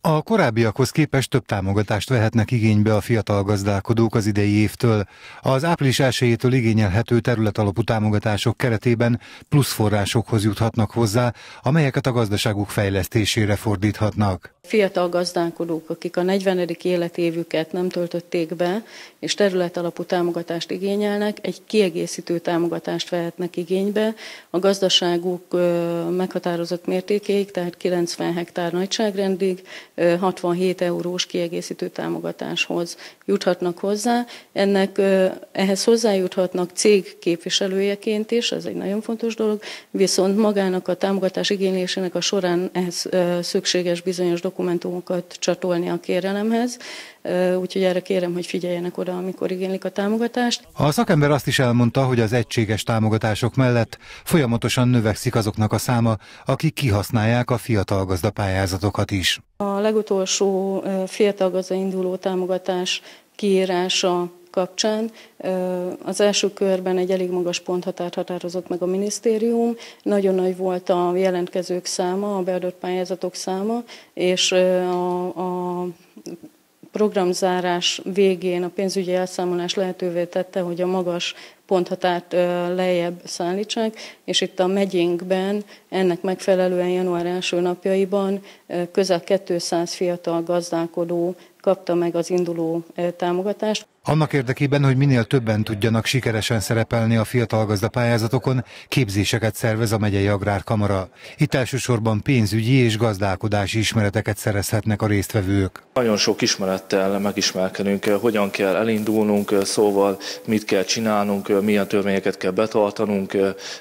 A korábbiakhoz képest több támogatást vehetnek igénybe a fiatal gazdálkodók az idei évtől. Az április 1 igényelhető területalapú támogatások keretében plusz forrásokhoz juthatnak hozzá, amelyeket a gazdaságuk fejlesztésére fordíthatnak fiatal gazdálkodók, akik a 40. életévüket nem töltötték be, és terület alapú támogatást igényelnek, egy kiegészítő támogatást vehetnek igénybe a gazdaságuk meghatározott mértékéig, tehát 90 hektár nagyságrendig 67 eurós kiegészítő támogatáshoz juthatnak hozzá. Ennek ehhez hozzájuthatnak cég képviselőjeként is, ez egy nagyon fontos dolog, viszont magának a támogatás igénylésének a során ehhez szükséges bizonyos dokumentációk, dokumentumokat csatolni a kérelemhez, úgyhogy erre kérem, hogy figyeljenek oda, amikor igénylik a támogatást. A szakember azt is elmondta, hogy az egységes támogatások mellett folyamatosan növekszik azoknak a száma, akik kihasználják a fiatal gazdapályázatokat is. A legutolsó fiatal induló támogatás kiírása kapcsán. Az első körben egy elég magas ponthatárt határozott meg a minisztérium, nagyon nagy volt a jelentkezők száma, a beadott pályázatok száma, és a, a programzárás végén a pénzügyi elszámolás lehetővé tette, hogy a magas ponthatárt lejjebb szállítsák, és itt a megyénkben ennek megfelelően január első napjaiban közel 200 fiatal gazdálkodó kapta meg az induló támogatást. Annak érdekében, hogy minél többen tudjanak sikeresen szerepelni a fiatal gazdapályázatokon, képzéseket szervez a megyei agrárkamara. Itt elsősorban pénzügyi és gazdálkodási ismereteket szerezhetnek a résztvevők. Nagyon sok ismerettel megismerkedünk, hogyan kell elindulnunk, szóval mit kell csinálnunk, milyen törvényeket kell betartanunk,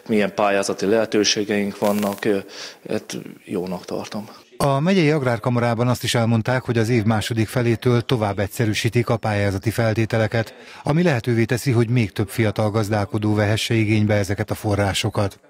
milyen pályázati lehetőségeink vannak, ezt hát jónak tartom. A megyei agrárkamarában azt is elmondták, hogy az év második felétől tovább egyszerűsítik a pályázati feltételeket, ami lehetővé teszi, hogy még több fiatal gazdálkodó vehesse igénybe ezeket a forrásokat.